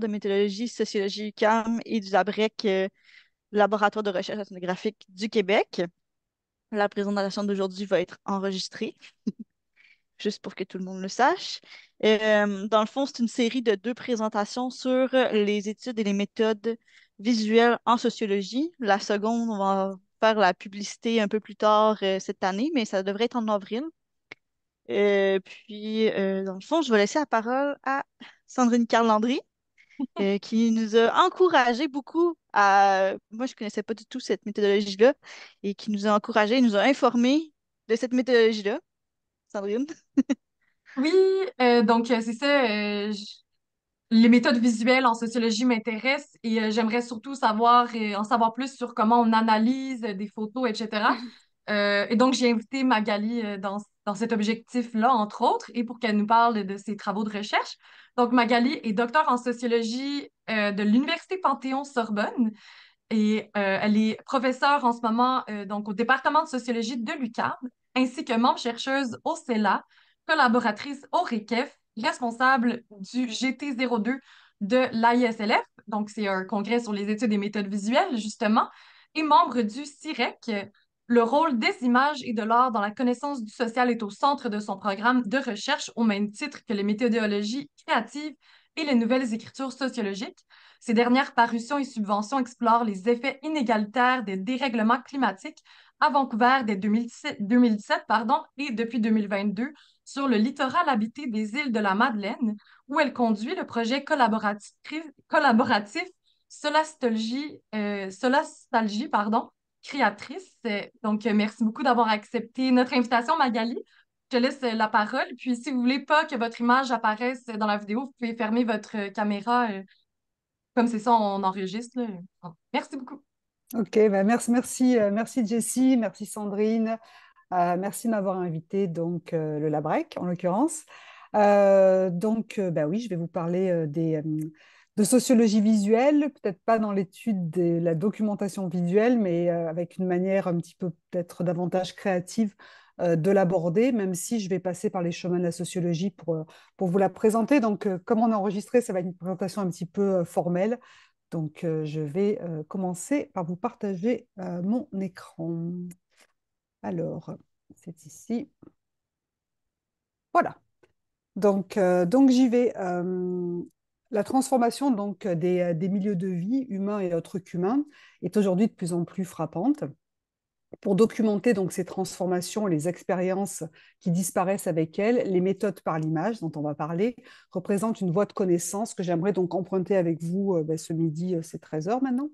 de méthodologie, sociologie UCAM et du LABREC, euh, Laboratoire de recherche ethnographique du Québec. La présentation d'aujourd'hui va être enregistrée, juste pour que tout le monde le sache. Euh, dans le fond, c'est une série de deux présentations sur les études et les méthodes visuelles en sociologie. La seconde, on va faire la publicité un peu plus tard euh, cette année, mais ça devrait être en avril. puis, dans le fond, je vais laisser la parole à Sandrine Carlandry, Euh, qui nous a encouragé beaucoup à. Moi, je ne connaissais pas du tout cette méthodologie-là et qui nous a encouragé, nous a informés de cette méthodologie-là. Sandrine? oui, euh, donc euh, c'est ça. Les méthodes visuelles en sociologie m'intéressent et j'aimerais surtout savoir en savoir plus sur comment on analyse des photos, etc. Euh, et donc, j'ai invité Magali euh, dans, cet objectif-là, entre autres, et pour qu'elle nous parle de ses travaux de recherche. Donc, Magali est docteur en sociologie euh, de l'Université Panthéon-Sorbonne et elle est professeure en ce moment donc au département de sociologie de l'UCAB, ainsi que membre chercheuse au CELA, collaboratrice au RECEF, responsable du GT02 de l'ISLF, donc c'est un congrès sur les études et méthodes visuelles, justement, et membre du CIREC, le rôle des images et de l'art dans la connaissance du social est au centre de son programme de recherche au même titre que les méthodologies créatives et les nouvelles écritures sociologiques. Ses dernières parutions et subventions explorent les effets inégalitaires des dérèglements climatiques avant Vancouver dès 2007, pardon, et depuis 2022 sur le littoral habité des îles de la Madeleine, où elle conduit le projet collaboratif, euh, Solastalgie, pardon, créatrice. Euh, donc, euh, merci beaucoup d'avoir accepté notre invitation, Magali. Je te laisse euh, la parole. Puis, si vous voulez pas que votre image apparaisse dans la vidéo, vous pouvez fermer votre caméra. Comme c'est ça, on enregistre. Merci beaucoup. OK, ben merci, merci, merci Jessie, merci Sandrine, merci de m'avoir invité, donc le Labrec en l'occurrence. donc, ben oui, je vais vous parler des de sociologie visuelle, peut-être pas dans l'étude de la documentation visuelle, mais euh, avec une manière un petit peu peut-être davantage créative euh, de l'aborder, même si je vais passer par les chemins de la sociologie pour, euh, pour vous la présenter. Donc, comme on a enregistré, ça va être une présentation un petit peu formelle. Donc, je vais commencer par vous partager mon écran. Alors, c'est ici. Voilà. Donc, donc j'y vais. La transformation donc euh, des, milieux de vie humains et autres qu'humains est aujourd'hui de plus en plus frappante. Pour documenter donc ces transformations, et les expériences qui disparaissent avec elles, les méthodes par l'image dont on va parler représentent une voie de connaissance que j'aimerais donc emprunter avec vous euh, bah, ce midi, euh, c'est 13h maintenant.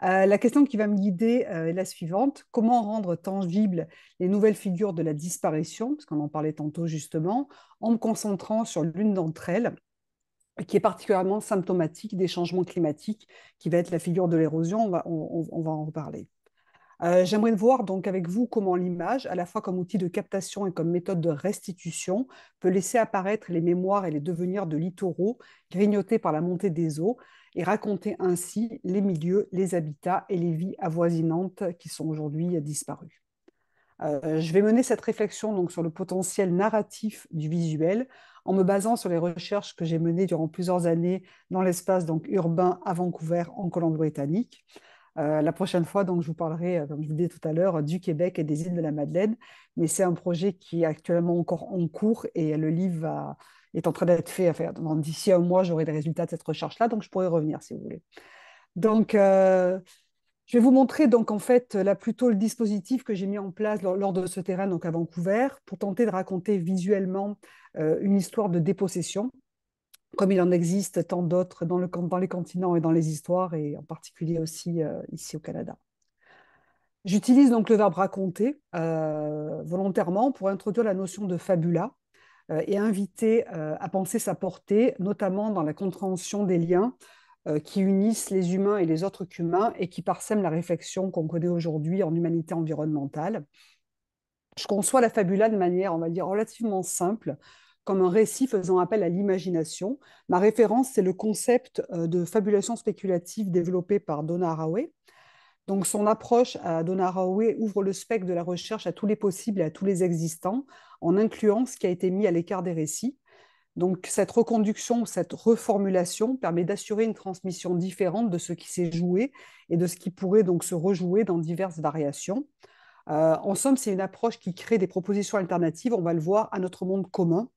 la question qui va me guider est la suivante. Comment rendre tangibles les nouvelles figures de la disparition, puisqu'on en parlait tantôt justement, en me concentrant sur l'une d'entre elles, qui est particulièrement symptomatique des changements climatiques, qui va être la figure de l'érosion, on va, en reparler. Euh, j'aimerais voir donc avec vous comment l'image, à la fois comme outil de captation et comme méthode de restitution, peut laisser apparaître les mémoires et les devenirs de littoraux grignotés par la montée des eaux et raconter ainsi les milieux, les habitats et les vies avoisinantes qui sont aujourd'hui disparues. Euh, je vais mener cette réflexion donc sur le potentiel narratif du visuel en me basant sur les recherches que j'ai menées durant plusieurs années dans l'espace donc urbain à Vancouver en Colombie-Britannique. Euh, la prochaine fois, donc, je vous parlerai, euh, comme je vous disais tout à l'heure, du Québec et des îles de la Madeleine. Mais c'est un projet qui est actuellement encore en cours et le livre est en train d'être fait. Enfin, D'ici un mois, j'aurai des résultats de cette recherche-là, donc je pourrai revenir si vous voulez. Donc, euh, je vais vous montrer donc en fait là plutôt le dispositif que j'ai mis en place lors, de ce terrain donc à Vancouver pour tenter de raconter visuellement euh, une histoire de dépossession, comme il en existe tant d'autres dans, le, dans les continents et dans les histoires et en particulier aussi euh, ici au Canada. J'utilise donc le verbe raconter euh, volontairement pour introduire la notion de fabula et inviter à penser sa portée, notamment dans la compréhension des liens euh, qui unissent les humains et les autres qu'humains et qui parsèment la réflexion qu'on connaît aujourd'hui en humanité environnementale. Je conçois la fabula de manière, on va dire, relativement simple, comme un récit faisant appel à l'imagination. Ma référence, c'est le concept euh, de fabulation spéculative développé par Donna Haraway. Donc, son approche à Donna Haraway ouvre le spectre de la recherche à tous les possibles et à tous les existants, en incluant ce qui a été mis à l'écart des récits. Donc cette reconduction, cette reformulation permet d'assurer une transmission différente de ce qui s'est joué et de ce qui pourrait donc se rejouer dans diverses variations. Euh, en somme, c'est une approche qui crée des propositions alternatives, on va le voir, à notre monde commun,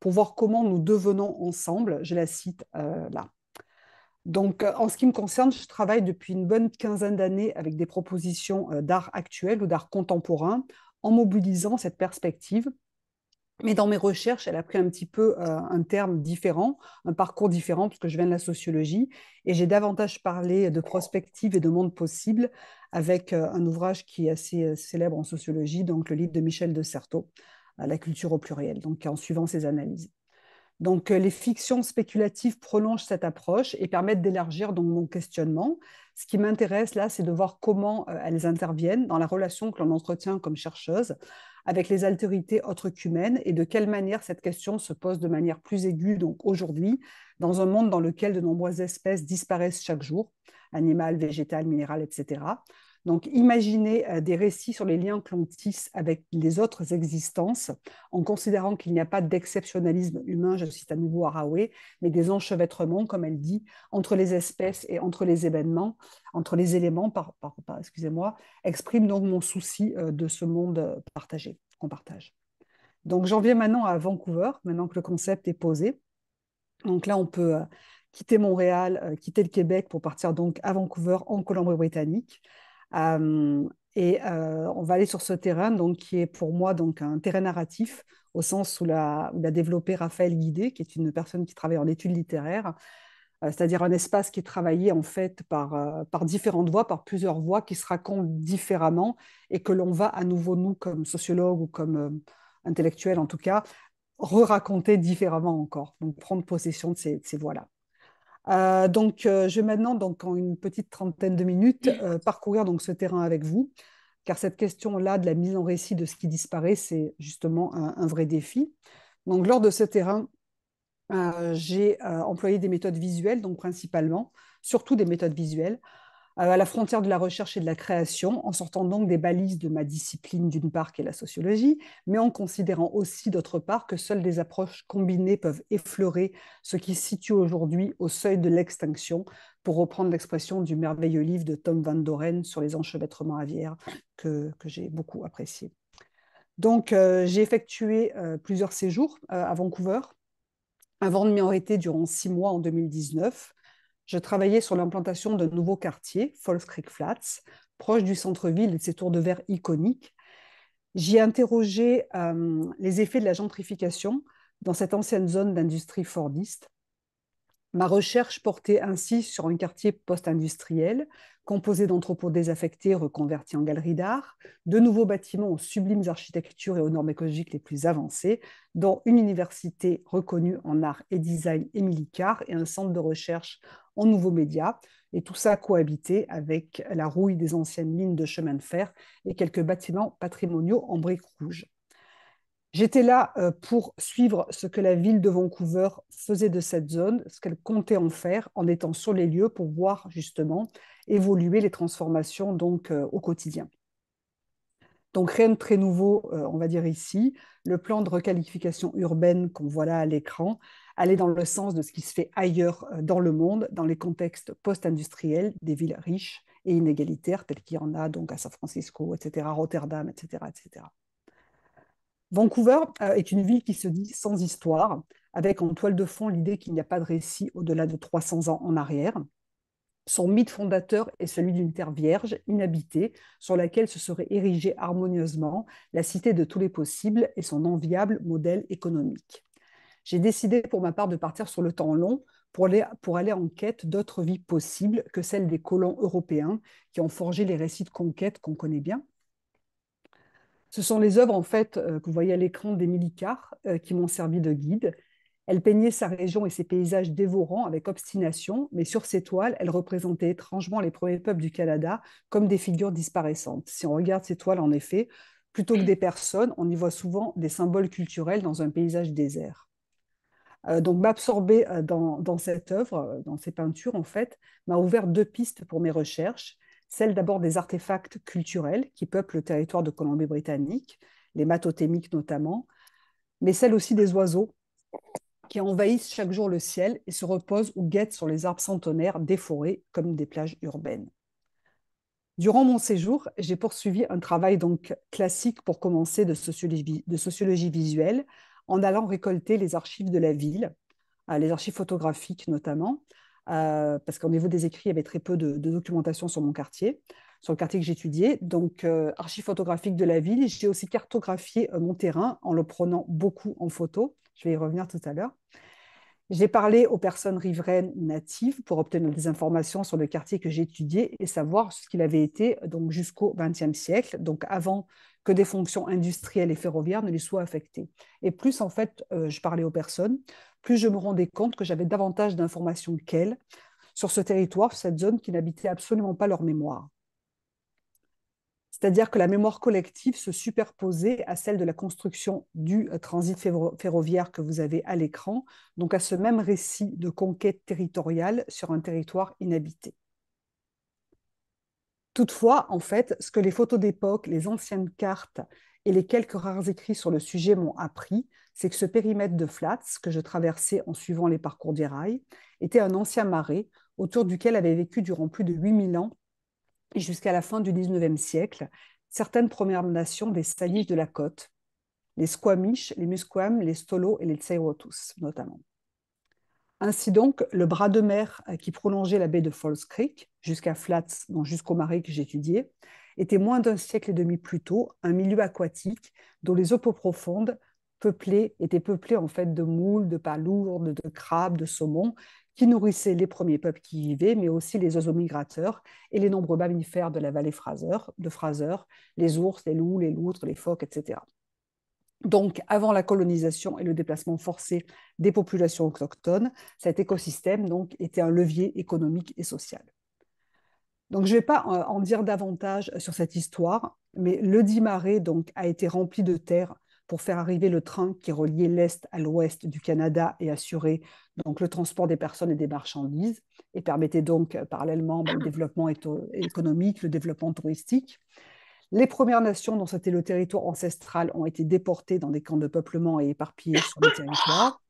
pour voir comment nous devenons ensemble. Je la cite euh, là. Donc, euh, en ce qui me concerne, je travaille depuis une bonne quinzaine d'années avec des propositions d'art actuel ou d'art contemporain en mobilisant cette perspective mais dans mes recherches, elle a pris un petit peu euh, un terme différent, un parcours différent, puisque je viens de la sociologie, et j'ai davantage parlé de prospective et de monde possible avec euh, un ouvrage qui est assez euh, célèbre en sociologie, donc le livre de Michel de Certeau, La culture au pluriel, donc en suivant ses analyses. Donc, euh, les fictions spéculatives prolongent cette approche et permettent d'élargir donc mon questionnement. Ce qui m'intéresse là, c'est de voir comment euh, elles interviennent dans la relation que l'on entretient comme chercheuse avec les altérités autres qu'humaines et de quelle manière cette question se pose de manière plus aiguë donc aujourd'hui dans un monde dans lequel de nombreuses espèces disparaissent chaque jour, animales, végétales, minérales, etc. Donc, imaginer euh, des récits sur les liens que l'on tisse avec les autres existences, en considérant qu'il n'y a pas d'exceptionnalisme humain, je cite à nouveau Haraway, mais des enchevêtrements, comme elle dit, entre les espèces et entre les événements, entre les éléments, par, par, excusez-moi, exprime donc mon souci euh, de ce monde euh, partagé, qu'on partage. Donc, j'en viens maintenant à Vancouver, maintenant que le concept est posé. Donc là, on peut quitter Montréal, quitter le Québec pour partir donc à Vancouver en Colombie-Britannique et on va aller sur ce terrain donc, qui est pour moi donc, un terrain narratif au sens où l'a, où développé Raphaël Guidé, qui est une personne qui travaille en études littéraires, c'est-à-dire un espace qui est travaillé en fait par, par différentes voix, par plusieurs voix qui se racontent différemment et que l'on va à nouveau, nous, comme sociologues ou comme intellectuels en tout cas, re-raconter différemment encore, donc prendre possession de ces, de ces voix-là. Euh, donc, euh, je vais maintenant, donc, en une petite trentaine de minutes, euh, parcourir donc, ce terrain avec vous, car cette question-là de la mise en récit de ce qui disparaît, c'est justement un, un, vrai défi. Donc, lors de ce terrain, j'ai employé des méthodes visuelles, donc principalement, surtout des méthodes visuelles, euh, à la frontière de la recherche et de la création, en sortant donc des balises de ma discipline d'une part qui est la sociologie, mais en considérant aussi d'autre part que seules des approches combinées peuvent effleurer ce qui se situe aujourd'hui au seuil de l'extinction, pour reprendre l'expression du merveilleux livre de Tom Van Doren sur les enchevêtrements aviaires que, j'ai beaucoup apprécié. Donc euh, j'ai effectué euh, plusieurs séjours à Vancouver avant de m'y arrêter durant six mois en 2019 je travaillais sur l'implantation d'un nouveau quartier, False Creek Flats, proche du centre-ville et de ses tours de verre iconiques. J'y interrogeais euh, les effets de la gentrification dans cette ancienne zone d'industrie fordiste Ma recherche portait ainsi sur un quartier post-industriel composé d'entrepôts désaffectés reconvertis en galeries d'art, de nouveaux bâtiments aux sublimes architectures et aux normes écologiques les plus avancées, dont une université reconnue en art et design Émilie Carr et un centre de recherche en nouveaux médias, et tout ça cohabité avec la rouille des anciennes lignes de chemin de fer et quelques bâtiments patrimoniaux en briques rouges. J'étais là euh, pour suivre ce que la ville de Vancouver faisait de cette zone, ce qu'elle comptait en faire en étant sur les lieux pour voir justement évoluer les transformations donc euh, au quotidien. Donc rien de très nouveau, euh, on va dire ici. Le plan de requalification urbaine qu'on voit là à l'écran allait dans le sens de ce qui se fait ailleurs dans le monde, dans les contextes post-industriels des villes riches et inégalitaires telles qu'il y en a donc à San Francisco, etc., Rotterdam, etc., etc. Vancouver euh, est une ville qui se dit sans histoire, avec en toile de fond l'idée qu'il n'y a pas de récit au-delà de 300 ans en arrière. Son mythe fondateur est celui d'une terre vierge, inhabitée, sur laquelle se serait érigée harmonieusement la cité de tous les possibles et son enviable modèle économique. J'ai décidé pour ma part de partir sur le temps long pour aller, pour aller en quête d'autres vies possibles que celles des colons européens qui ont forgé les récits de conquête qu'on connaît bien, ce sont les œuvres en fait euh, que vous voyez à l'écran d'Émilie Carr euh, qui m'ont servi de guide. Elle peignait sa région et ses paysages dévorants avec obstination, mais sur ses toiles, elle représentait étrangement les premiers peuples du Canada comme des figures disparaissantes. Si on regarde ces toiles, en effet, plutôt que des personnes, on y voit souvent des symboles culturels dans un paysage désert. Euh, donc m'absorber dans, cette œuvre, dans ces peintures en fait, m'a ouvert deux pistes pour mes recherches celle d'abord des artefacts culturels qui peuplent le territoire de Colombie-Britannique, les matotémiques notamment, mais celle aussi des oiseaux qui envahissent chaque jour le ciel et se reposent ou guettent sur les arbres centenaires des forêts comme des plages urbaines. Durant mon séjour, j'ai poursuivi un travail donc classique pour commencer de sociologie, de sociologie visuelle en allant récolter les archives de la ville, ah, les archives photographiques notamment, euh, parce qu'au niveau des écrits, il y avait très peu de, documentation sur mon quartier, sur le quartier que j'étudiais. Donc, euh, archives photographiques de la ville. J'ai aussi cartographié euh, mon terrain en le prenant beaucoup en photo. Je vais y revenir tout à l'heure. J'ai parlé aux personnes riveraines natives pour obtenir des informations sur le quartier que j'étudiais et savoir ce qu'il avait été donc jusqu'au XXe siècle, donc avant que des fonctions industrielles et ferroviaires ne les soient affectées. Et plus en fait, euh, je parlais aux personnes, plus je me rendais compte que j'avais davantage d'informations qu'elles sur ce territoire, cette zone qui n'habitait absolument pas leur mémoire c'est-à-dire que la mémoire collective se superposait à celle de la construction du euh, transit ferroviaire que vous avez à l'écran, donc à ce même récit de conquête territoriale sur un territoire inhabité. Toutefois, en fait, ce que les photos d'époque, les anciennes cartes et les quelques rares écrits sur le sujet m'ont appris, c'est que ce périmètre de flats que je traversais en suivant les parcours des rails était un ancien marais autour duquel avaient vécu durant plus de 8000 ans jusqu'à la fin du XIXe siècle, certaines Premières Nations des Salish de la côte, les Squamish, les Musquam, les Stolo et les Tseirotus notamment. Ainsi donc, le bras de mer euh, qui prolongeait la baie de Falls Creek jusqu'à Flats, jusqu'au marais que j'étudiais, était moins d'un siècle et demi plus tôt un milieu aquatique dont les eaux profondes peuplées, étaient peuplées en fait de moules, de palourdes, de crabes, de saumons, qui nourrissait les premiers peuples qui y vivaient, mais aussi les oiseaux migrateurs et les nombreux mammifères de la vallée Fraser, de Fraser, les ours, les loups, les loutres, les phoques, etc. Donc, avant la colonisation et le déplacement forcé des populations autochtones, cet écosystème donc, était un levier économique et social. Donc, je ne vais pas euh, en dire davantage sur cette histoire, mais le marais donc, a été rempli de terre pour faire arriver le train qui reliait l'Est à l'Ouest du Canada et assurer donc, le transport des personnes et des marchandises, et permettait donc euh, parallèlement bah, le développement économique, le développement touristique. Les Premières Nations, dont c'était le territoire ancestral, ont été déportées dans des camps de peuplement et éparpillées sur le territoire.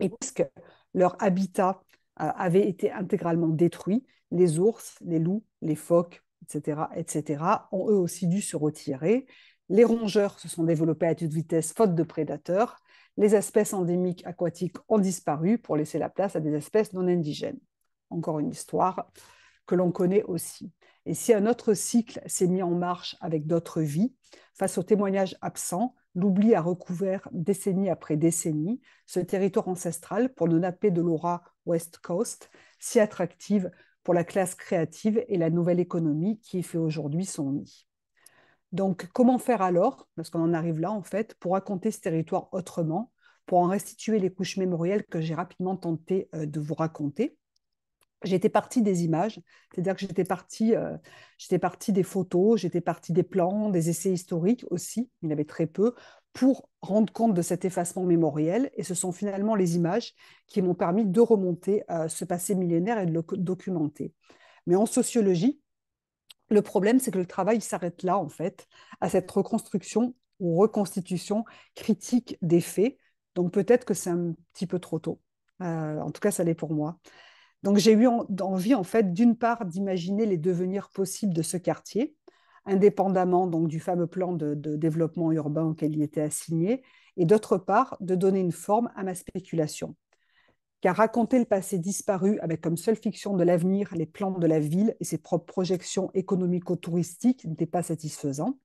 Et puisque leur habitat euh, avait été intégralement détruit, les ours, les loups, les phoques, etc., etc., ont eux aussi dû se retirer. Les rongeurs se sont développés à toute vitesse faute de prédateurs. Les espèces endémiques aquatiques ont disparu pour laisser la place à des espèces non indigènes. Encore une histoire que l'on connaît aussi. Et si un autre cycle s'est mis en marche avec d'autres vies, face aux témoignages absents, l'oubli a recouvert décennie après décennie ce territoire ancestral pour le napper de l'aura West Coast, si attractive pour la classe créative et la nouvelle économie qui fait aujourd'hui son nid. Donc, comment faire alors, parce qu'on en arrive là en fait, pour raconter ce territoire autrement, pour en restituer les couches mémorielles que j'ai rapidement tenté euh, de vous raconter J'étais partie des images, c'est-à-dire que j'étais partie, euh, j'étais partie des photos, j'étais partie des plans, des essais historiques aussi, il y en avait très peu, pour rendre compte de cet effacement mémoriel. Et ce sont finalement les images qui m'ont permis de remonter euh, ce passé millénaire et de le documenter. Mais en sociologie, le problème, c'est que le travail s'arrête là, en fait, à cette reconstruction ou reconstitution critique des faits. Donc peut-être que c'est un petit peu trop tôt. Euh, en tout cas, ça l'est pour moi. Donc j'ai eu envie, en fait, d'une part, d'imaginer les devenirs possibles de ce quartier, indépendamment donc du fameux plan de développement urbain auquel il était assigné, et d'autre part, de donner une forme à ma spéculation qui a le passé disparu avec comme seule fiction de l'avenir les plans de la ville et ses propres projections économico-touristiques n'était pas satisfaisant.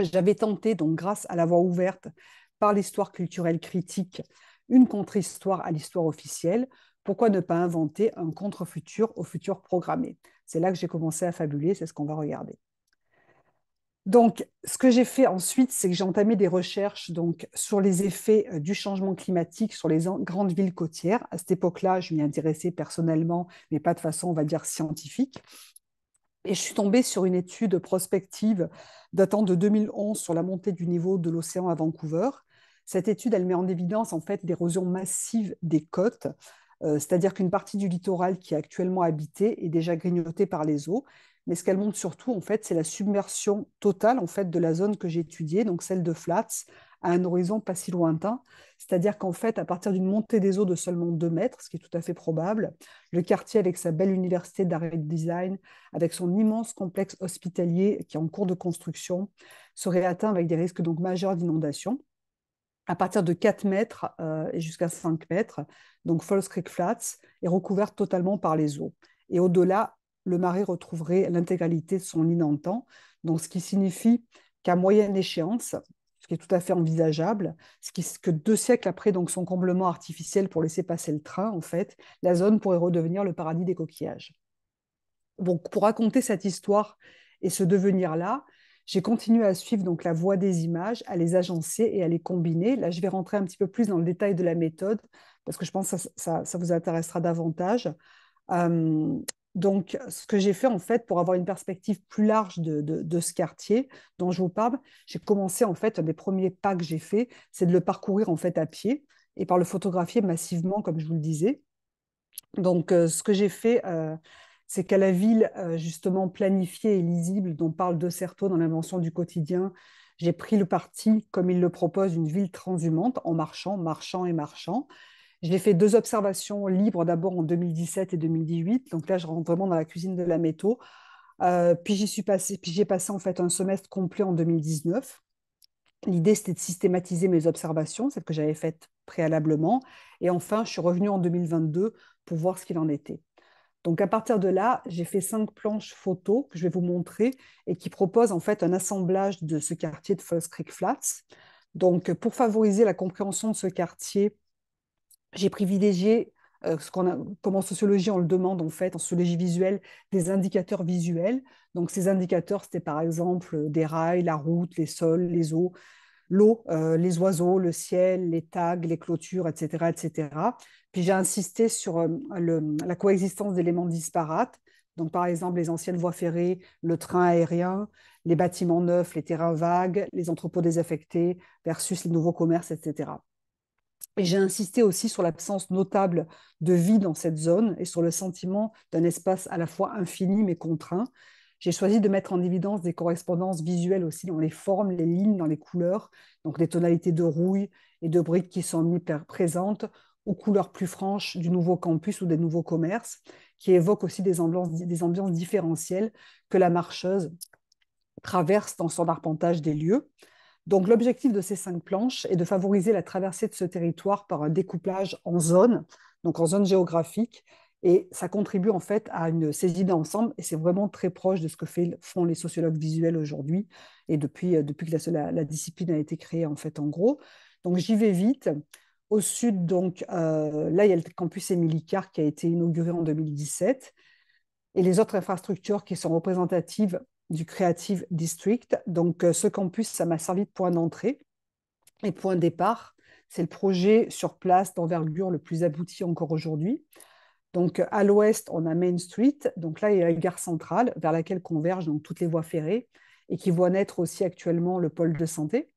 J'avais tenté, donc grâce à la voie ouverte par l'histoire culturelle critique, une contre-histoire à l'histoire officielle, pourquoi ne pas inventer un contre-futur au futur programmé C'est là que j'ai commencé à fabuler, c'est ce qu'on va regarder. Donc, ce que j'ai fait ensuite, c'est que j'ai entamé des recherches sur les effets euh, du changement climatique sur les grandes villes côtières. À cette époque-là, je m'y intéressais personnellement, mais pas de façon, on va dire, scientifique. Et je suis tombée sur une étude prospective datant de 2011 sur la montée du niveau de l'océan à Vancouver. Cette étude, elle met en évidence en fait l'érosion massive des côtes, euh, c'est-à-dire qu'une partie du littoral qui est actuellement habitée est déjà grignotée par les eaux, mais ce qu'elle montre surtout, en fait, c'est la submersion totale en fait de la zone que j'ai étudiée, donc celle de Flats, à un horizon pas si lointain. C'est-à-dire qu'en fait, à partir d'une montée des eaux de seulement 2 mètres, ce qui est tout à fait probable, le quartier avec sa belle université d'art et design, avec son immense complexe hospitalier qui est en cours de construction, serait atteint avec des risques donc majeurs d'inondation. À partir de 4 mètres euh, et jusqu'à 5 mètres, donc Falls Creek Flats est recouverte totalement par les eaux. Et au-delà, le mari retrouverait l'intégralité de son lit d'antan, donc ce qui signifie qu'à moyenne échéance, ce qui est tout à fait envisageable, ce qui, que deux siècles après donc son comblement artificiel pour laisser passer le train, en fait, la zone pourrait redevenir le paradis des coquillages. Donc, pour raconter cette histoire et ce devenir-là, j'ai continué à suivre donc la voie des images, à les agencer et à les combiner. Là, je vais rentrer un petit peu plus dans le détail de la méthode parce que je pense que ça, ça, vous intéressera davantage. Euh, donc, ce que j'ai fait, en fait, pour avoir une perspective plus large de, ce quartier dont je vous parle, j'ai commencé, en fait, un des premiers pas que j'ai fait, c'est de le parcourir, en fait, à pied et par le photographier massivement, comme je vous le disais. Donc, euh, ce que j'ai fait, euh, c'est qu'à la ville, euh, justement, planifiée et lisible, dont parle De Certeau dans l'invention du quotidien, j'ai pris le parti, comme il le propose, une ville transhumante, en marchant, marchant et marchant. J'ai fait deux observations libres d'abord en 2017 et 2018. Donc là, je rentre vraiment dans la cuisine de la métaux. Euh, puis j'y suis passé, puis j'ai passé en fait un semestre complet en 2019. L'idée, c'était de systématiser mes observations, celles que j'avais faites préalablement. Et enfin, je suis revenue en 2022 pour voir ce qu'il en était. Donc à partir de là, j'ai fait cinq planches photos que je vais vous montrer et qui proposent en fait un assemblage de ce quartier de false Creek Flats. Donc pour favoriser la compréhension de ce quartier j'ai privilégié euh, ce qu'on comme en sociologie on le demande en fait, en sociologie visuelle, des indicateurs visuels. Donc ces indicateurs, c'était par exemple euh, des rails, la route, les sols, les eaux, l'eau, euh, les oiseaux, le ciel, les tags, les clôtures, etc. etc. Puis j'ai insisté sur la coexistence d'éléments disparates. Donc par exemple les anciennes voies ferrées, le train aérien, les bâtiments neufs, les terrains vagues, les entrepôts désaffectés versus les nouveaux commerces, etc j'ai insisté aussi sur l'absence notable de vie dans cette zone et sur le sentiment d'un espace à la fois infini mais contraint. J'ai choisi de mettre en évidence des correspondances visuelles aussi dans les formes, les lignes, dans les couleurs, donc des tonalités de rouille et de briques qui sont hyper présentes aux couleurs plus franches du nouveau campus ou des nouveaux commerces, qui évoquent aussi des ambiances, des ambiances différentielles que la marcheuse traverse dans son arpentage des lieux. Donc l'objectif de ces cinq planches est de favoriser la traversée de ce territoire par un découplage en zones, donc en zones géographiques, et ça contribue en fait à une saisie d'ensemble, et c'est vraiment très proche de ce que font les sociologues visuels aujourd'hui, et depuis, euh, depuis que la, discipline a été créée en fait en gros. Donc j'y vais vite. Au sud, donc euh, là, il y a le campus Émilie qui a été inauguré en 2017, et les autres infrastructures qui sont représentatives du Creative District. Donc, euh, ce campus, ça m'a servi de point d'entrée et point de départ. C'est le projet sur place d'envergure le plus abouti encore aujourd'hui. Donc, à l'ouest, on a Main Street. Donc là, il y a la gare centrale vers laquelle convergent toutes les voies ferrées et qui voit naître aussi actuellement le pôle de santé.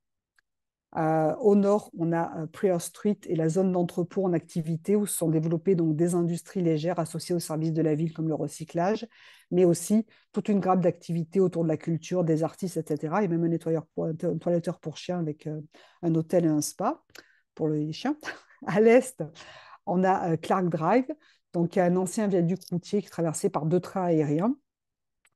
Euh, au nord, on a euh, Prior Street et la zone d'entrepôt en activité où se sont développées donc, des industries légères associées au service de la ville comme le recyclage, mais aussi toute une grappe d'activités autour de la culture, des artistes, etc. Et même un, nettoyeur un toiletteur pour chiens avec euh, un hôtel et un spa pour les chiens. À l'est, on a Clark Drive, donc un ancien viaduc routier qui est traversé par deux trains aériens.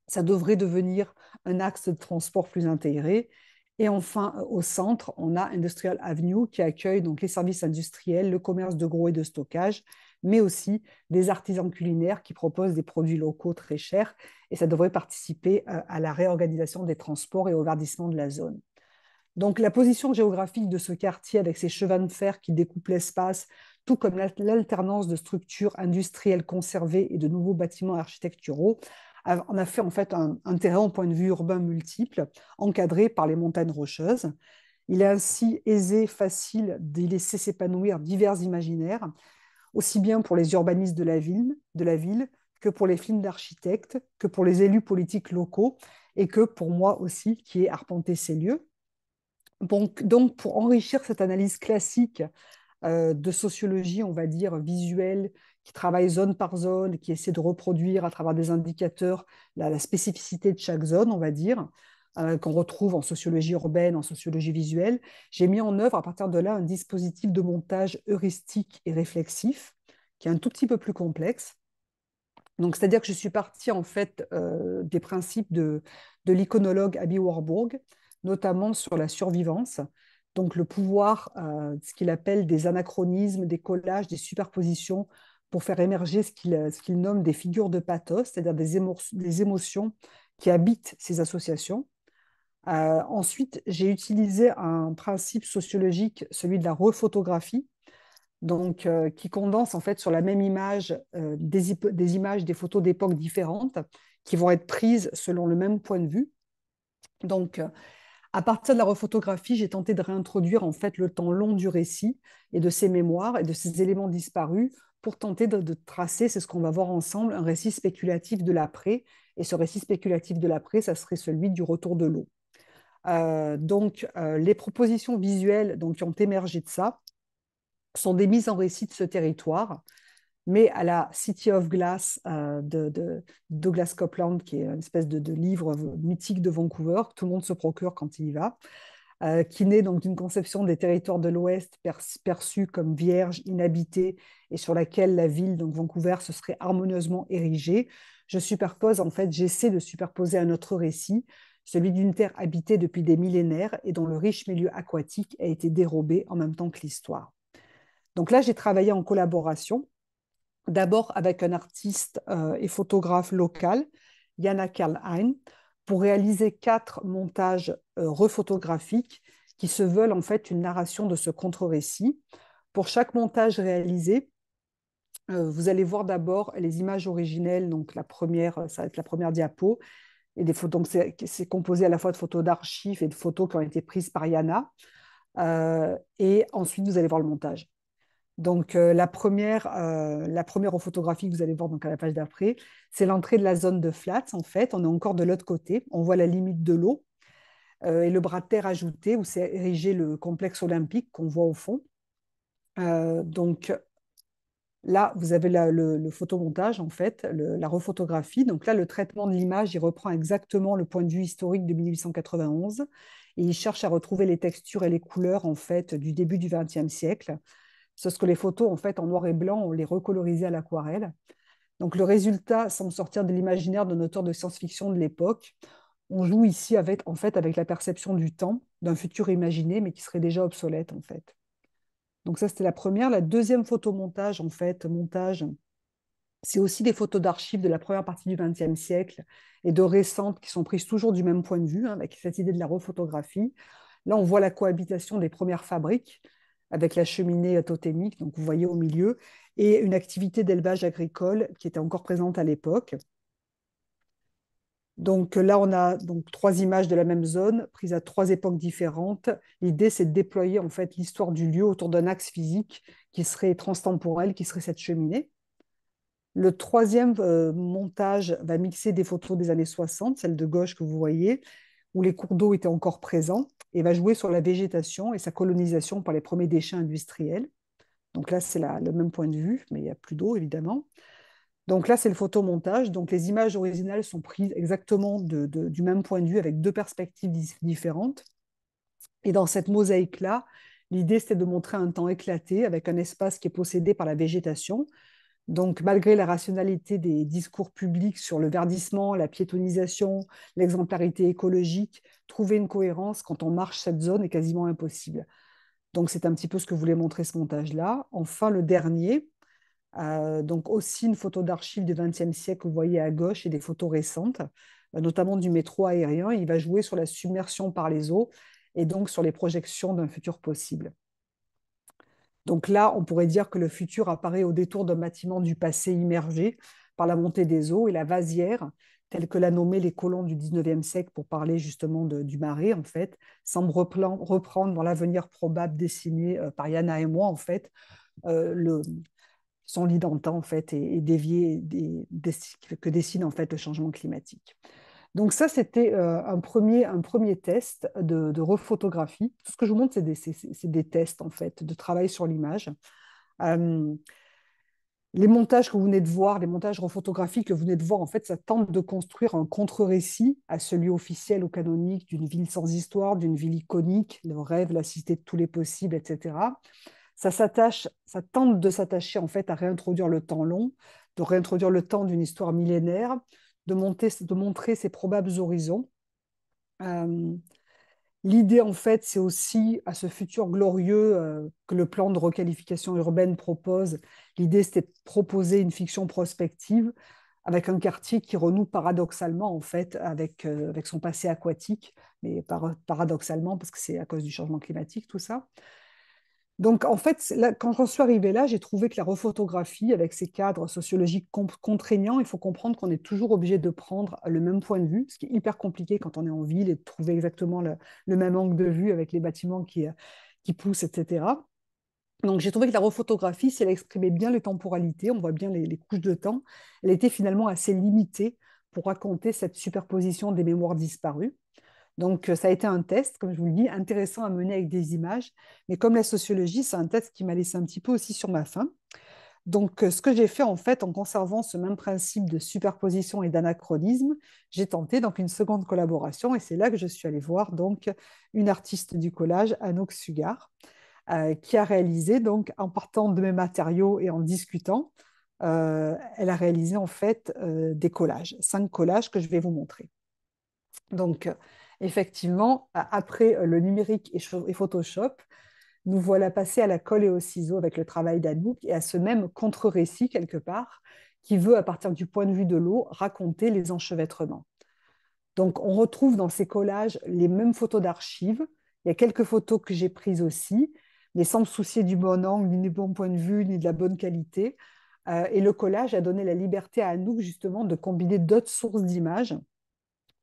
Ça devrait devenir un axe de transport plus intégré et enfin, euh, au centre, on a Industrial Avenue qui accueille donc les services industriels, le commerce de gros et de stockage, mais aussi des artisans culinaires qui proposent des produits locaux très chers. Et ça devrait participer euh, à la réorganisation des transports et au verdissement de la zone. Donc la position géographique de ce quartier avec ses chevins de fer qui découpent l'espace, tout comme l'alternance de structures industrielles conservées et de nouveaux bâtiments architecturaux, on a fait en fait un, terrain au point de vue urbain multiple, encadré par les montagnes rocheuses. Il est ainsi aisé, facile de laisser s'épanouir divers imaginaires, aussi bien pour les urbanistes de la ville, de la ville que pour les films d'architectes, que pour les élus politiques locaux et que pour moi aussi qui ai arpenté ces lieux. donc pour enrichir cette analyse classique euh, de sociologie, on va dire, visuelle, qui travaille zone par zone, qui essaie de reproduire à travers des indicateurs la, spécificité de chaque zone, on va dire, euh, qu'on retrouve en sociologie urbaine, en sociologie visuelle. J'ai mis en œuvre à partir de là un dispositif de montage heuristique et réflexif, qui est un tout petit peu plus complexe. Donc, c'est-à-dire que je suis partie en fait euh, des principes de, de l'iconologue Abby Warburg, notamment sur la survivance, donc le pouvoir, euh, ce qu'il appelle des anachronismes, des collages, des superpositions, pour faire émerger ce qu'il euh, nomme des figures de pathos, c'est-à-dire des, émotions qui habitent ces associations. Euh, ensuite, j'ai utilisé un principe sociologique, celui de la refotographie, donc, euh, qui condense en fait sur la même image des, des images, des photos d'époques différentes qui vont être prises selon le même point de vue. Donc, à partir de la refotographie, j'ai tenté de réintroduire en fait le temps long du récit et de ses mémoires et de ses éléments disparus pour tenter de, tracer, c'est ce qu'on va voir ensemble, un récit spéculatif de l'après. Et ce récit spéculatif de l'après, ça serait celui du retour de l'eau. Euh, donc, euh, les propositions visuelles donc, qui ont émergé de ça sont des mises en récit de ce territoire mais à la City of Glass euh, de, de, Douglas Copeland, qui est une espèce de, livre mythique de Vancouver, que tout le monde se procure quand il y va, euh, qui naît donc d'une conception des territoires de l'Ouest perçus comme vierges, inhabités, et sur laquelle la ville, donc Vancouver, se serait harmonieusement érigée. Je superpose, en fait, j'essaie de superposer un autre récit, celui d'une terre habitée depuis des millénaires et dont le riche milieu aquatique a été dérobé en même temps que l'histoire. Donc là, j'ai travaillé en collaboration d'abord avec un artiste euh, et photographe local, Yana Karlhein, pour réaliser quatre montages euh, refotographiques qui se veulent en fait une narration de ce contre-récit. Pour chaque montage réalisé, euh, vous allez voir d'abord les images originelles, donc la première, ça va être la première diapo, et des photos, donc c'est composé à la fois de photos d'archives et de photos qui ont été prises par Yana. et ensuite, vous allez voir le montage. Donc, euh, la, première, euh, la première photographie que vous allez voir donc, à la page d'après, c'est l'entrée de la zone de flats. En fait, on est encore de l'autre côté. On voit la limite de l'eau euh, et le bras de terre ajouté où s'est érigé le complexe olympique qu'on voit au fond. donc, là, vous avez le, photomontage, en fait, la refotographie Donc là, le traitement de l'image, il reprend exactement le point de vue historique de 1891 et il cherche à retrouver les textures et les couleurs, en fait, du début du XXe siècle Sauf que les photos, en fait, en noir et blanc, on les recolorisait à l'aquarelle. Donc le résultat semble sortir de l'imaginaire d'un auteur de science-fiction de l'époque. On joue ici avec, en fait, avec la perception du temps, d'un futur imaginé, mais qui serait déjà obsolète, en fait. Donc ça, c'était la première. La deuxième photomontage, en fait, montage, c'est aussi des photos d'archives de la première partie du XXe siècle et de récentes qui sont prises toujours du même point de vue, hein, avec cette idée de la refotographie. Là, on voit la cohabitation des premières fabriques avec la cheminée totémique, donc vous voyez au milieu, et une activité d'élevage agricole qui était encore présente à l'époque. Donc là, on a donc trois images de la même zone prises à trois époques différentes. L'idée, c'est de déployer en fait l'histoire du lieu autour d'un axe physique qui serait transtemporel, qui serait cette cheminée. Le troisième euh, montage va mixer des photos des années 60, celle de gauche que vous voyez, où les cours d'eau étaient encore présents, et va jouer sur la végétation et sa colonisation par les premiers déchets industriels. Donc là, c'est le même point de vue, mais il n'y a plus d'eau, évidemment. Donc là, c'est le photomontage. Donc les images originales sont prises exactement du même point de vue, avec deux perspectives différentes. Et dans cette mosaïque-là, l'idée, c'était de montrer un temps éclaté, avec un espace qui est possédé par la végétation, donc, malgré la rationalité des discours publics sur le verdissement, la piétonisation, l'exemplarité écologique, trouver une cohérence quand on marche cette zone est quasiment impossible. Donc, c'est un petit peu ce que voulait montrer ce montage-là. Enfin, le dernier, euh, donc aussi une photo d'archives du XXe siècle que vous voyez à gauche et des photos récentes, euh, notamment du métro aérien. Il va jouer sur la submersion par les eaux et donc sur les projections d'un futur possible. Donc là, on pourrait dire que le futur apparaît au détour d'un bâtiment du passé immergé par la montée des eaux et la vasière, telle que l'a nommée les colons du 19e siècle pour parler justement du marais, en fait, semble reprendre dans l'avenir probable dessiné euh, par Yana et moi, en fait, euh, son lit d'antan, fait, et, dévié, que dessine, en fait, le changement climatique. Donc ça, c'était euh, un, premier, test de, refotographie. Tout ce que je vous montre, c'est des, tests, en fait, de travail sur l'image. Euh, les montages que vous venez de voir, les montages refotographiques que vous venez de voir, en fait, ça tente de construire un contre-récit à celui officiel ou canonique d'une ville sans histoire, d'une ville iconique, le rêve, la cité de tous les possibles, etc. Ça s'attache, ça tente de s'attacher en fait à réintroduire le temps long, de réintroduire le temps d'une histoire millénaire, de, montrer ses probables horizons. Euh, l'idée, en fait, c'est aussi à ce futur glorieux euh, que le plan de requalification urbaine propose. L'idée, c'était de proposer une fiction prospective avec un quartier qui renoue paradoxalement, en fait, avec, euh, son passé aquatique, mais paradoxalement, parce que c'est à cause du changement climatique, tout ça. Donc, en fait, quand j'en suis arrivée là, j'ai trouvé que la refotographie, avec ses cadres sociologiques contraignants, il faut comprendre qu'on est toujours obligé de prendre le même point de vue, ce qui est hyper compliqué quand on est en ville et de trouver exactement le, même angle de vue avec les bâtiments qui, euh, poussent, etc. Donc, j'ai trouvé que la refotographie, si elle exprimait bien les temporalités, on voit bien les couches de temps, elle était finalement assez limitée pour raconter cette superposition des mémoires disparues. Donc, euh, ça a été un test, comme je vous le dis, intéressant à mener avec des images. Mais comme la sociologie, c'est un test qui m'a laissé un petit peu aussi sur ma faim. Donc, euh, ce que j'ai fait en fait, en conservant ce même principe de superposition et d'anachronisme, j'ai tenté donc une seconde collaboration et c'est là que je suis allée voir donc une artiste du collage, Anouk Sugar, euh, qui a réalisé donc en partant de mes matériaux et en discutant, elle a réalisé en fait des collages, cinq collages que je vais vous montrer. Donc, effectivement, après euh, le numérique et, Photoshop, nous voilà passés à la colle et au ciseau avec le travail d'Anouk et à ce même contre-récit, quelque part, qui veut, à partir du point de vue de l'eau, raconter les enchevêtrements. Donc, on retrouve dans ces collages les mêmes photos d'archives. Il y a quelques photos que j'ai prises aussi, mais sans me soucier du bon angle, ni du bon point de vue, ni de la bonne qualité. Euh, et le collage a donné la liberté à Anouk, justement, de combiner d'autres sources d'images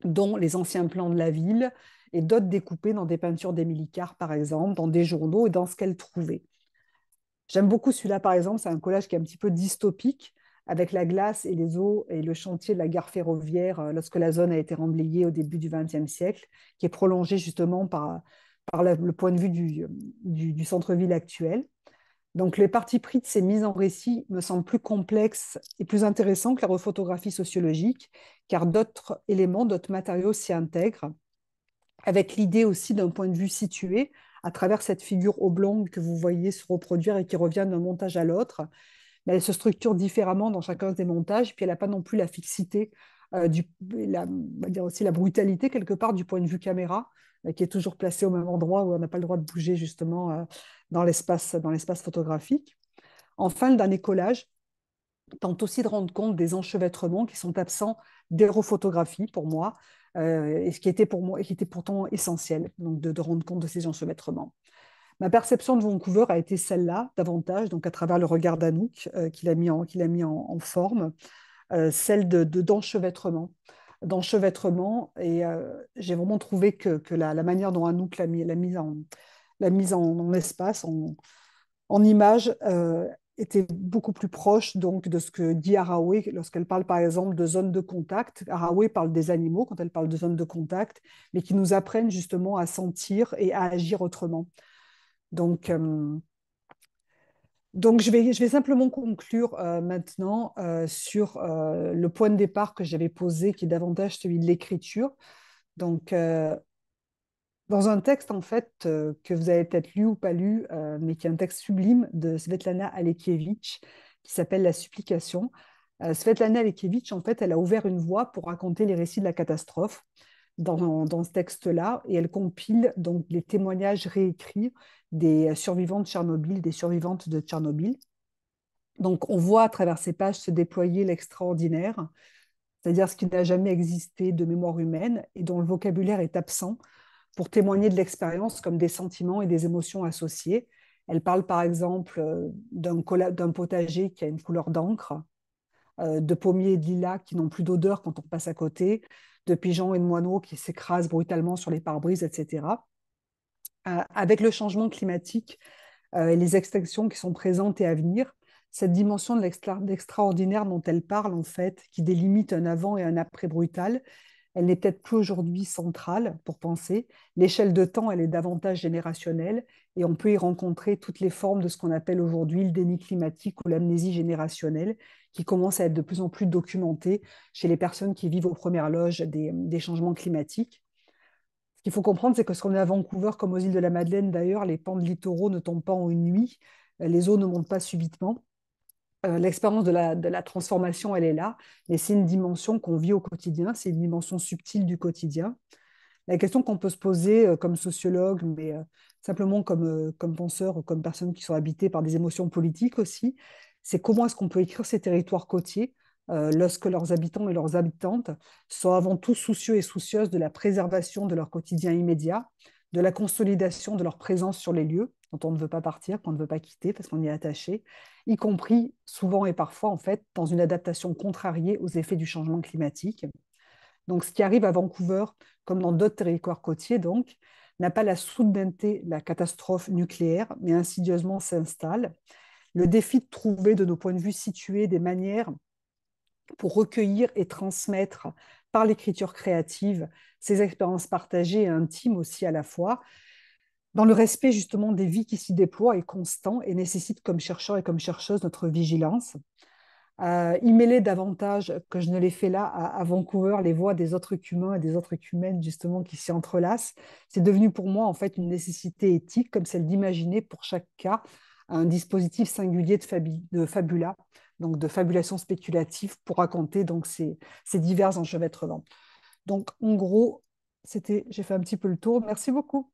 dont les anciens plans de la ville, et d'autres découpés dans des peintures d'Émilie Carr, par exemple, dans des journaux et dans ce qu'elle trouvait. J'aime beaucoup celui-là, par exemple, c'est un collage qui est un petit peu dystopique, avec la glace et les eaux et le chantier de la gare ferroviaire euh, lorsque la zone a été remblayée au début du XXe siècle, qui est prolongé justement par, le point de vue du euh, centre-ville actuel. Donc les parties pris de ces mises en récit me semblent plus complexes et plus intéressantes que la refotographie sociologique, car d'autres éléments, d'autres matériaux s'y intègrent, avec l'idée aussi d'un point de vue situé, à travers cette figure oblongue que vous voyez se reproduire et qui revient d'un montage à l'autre. Mais elle se structure différemment dans chacun des montages, puis elle n'a pas non plus la fixité euh, du, la, dire aussi la brutalité quelque part du point de vue caméra, euh, qui est toujours placée au même endroit où on n'a pas le droit de bouger justement euh, dans l'espace photographique. Enfin, le dernier collage tente aussi de rendre compte des enchevêtrements qui sont absents d'hérophotographie pour moi, et ce qui était pour moi et qui était pourtant essentiel, donc de, rendre compte de ces enchevêtrements. Ma perception de Vancouver a été celle-là, davantage, donc à travers le regard d'Anouk, qu'il a mis, en, a mis en forme, euh, celle d'enchevêtrement. De, d'enchevêtrement d'enchevêtrement, et euh, j'ai vraiment trouvé que, la, manière dont Anouk l'a, mis, la mise en, la mise en, espace, en, en image, euh, était beaucoup plus proche donc de ce que dit Haraway lorsqu'elle parle par exemple de zone de contact. Haraway parle des animaux quand elle parle de zone de contact, mais qui nous apprennent justement à sentir et à agir autrement. Donc, donc, je vais, simplement conclure euh, maintenant euh, sur euh, le point de départ que j'avais posé, qui est davantage celui de l'écriture. Donc, dans un texte, en fait, que vous avez peut-être lu ou pas lu, mais qui est un texte sublime de Svetlana Alekievitch, qui s'appelle La supplication. Svetlana Alekievitch, en fait, elle a ouvert une voie pour raconter les récits de la catastrophe dans, ce texte-là, et elle compile donc les témoignages réécrits des survivants de Tchernobyl, des survivantes de Tchernobyl. Donc on voit à travers ces pages se déployer l'extraordinaire, c'est-à-dire ce qui n'a jamais existé de mémoire humaine et dont le vocabulaire est absent pour témoigner de l'expérience comme des sentiments et des émotions associées. Elle parle par exemple euh, d'un potager qui a une couleur d'encre, euh, de pommiers et de lilas qui n'ont plus d'odeur quand on passe à côté, de pigeons et de moineaux qui s'écrasent brutalement sur les pare-brises, etc. Euh, avec le changement climatique euh, et les extinctions qui sont présentes et à venir, cette dimension de l'extraordinaire dont elle parle, en fait, qui délimite un avant et un après brutal, elle n'est peut-être plus aujourd'hui centrale pour penser. L'échelle de temps, elle est davantage générationnelle et on peut y rencontrer toutes les formes de ce qu'on appelle aujourd'hui le déni climatique ou l'amnésie générationnelle qui commence à être de plus en plus documentée chez les personnes qui vivent aux premières loges des, changements climatiques. Ce qu'il faut comprendre, c'est que ce qu'on est à Vancouver, comme aux îles de la Madeleine d'ailleurs, les pans de littoraux ne tombent pas en une nuit, les eaux ne montent pas subitement. Euh, l'expérience de la, transformation, elle est là, mais c'est une dimension qu'on vit au quotidien, c'est une dimension subtile du quotidien. La question qu'on peut se poser euh, comme sociologue, mais euh, simplement comme, comme penseur ou comme personne qui sont habitées par des émotions politiques aussi, c'est comment est-ce qu'on peut écrire ces territoires côtiers lorsque leurs habitants et leurs habitantes sont avant tout soucieux et soucieuses de la préservation de leur quotidien immédiat, de la consolidation de leur présence sur les lieux, quand on ne veut pas partir, qu'on ne veut pas quitter parce qu'on y est attaché, y compris souvent et parfois en fait dans une adaptation contrariée aux effets du changement climatique. Donc ce qui arrive à Vancouver, comme dans d'autres territoires côtiers donc, n'a pas la soudaineté, la catastrophe nucléaire, mais insidieusement s'installe. Le défi de trouver de nos points de vue situés des manières pour recueillir et transmettre par l'écriture créative ces expériences partagées et intimes aussi à la fois, dans le respect justement des vies qui s'y déploient est constant et nécessite comme chercheur et comme chercheuse notre vigilance. Euh, y mêler davantage que je ne l'ai fait là à, Vancouver les voix des autres humains et des autres humaines justement qui s'y entrelacent, c'est devenu pour moi en fait une nécessité éthique comme celle d'imaginer pour chaque cas un dispositif singulier de, de fabula, donc de fabulation spéculative pour raconter donc ces, ces divers enchevêtrements. Donc en gros, c'était, j'ai fait un petit peu le tour. Merci beaucoup.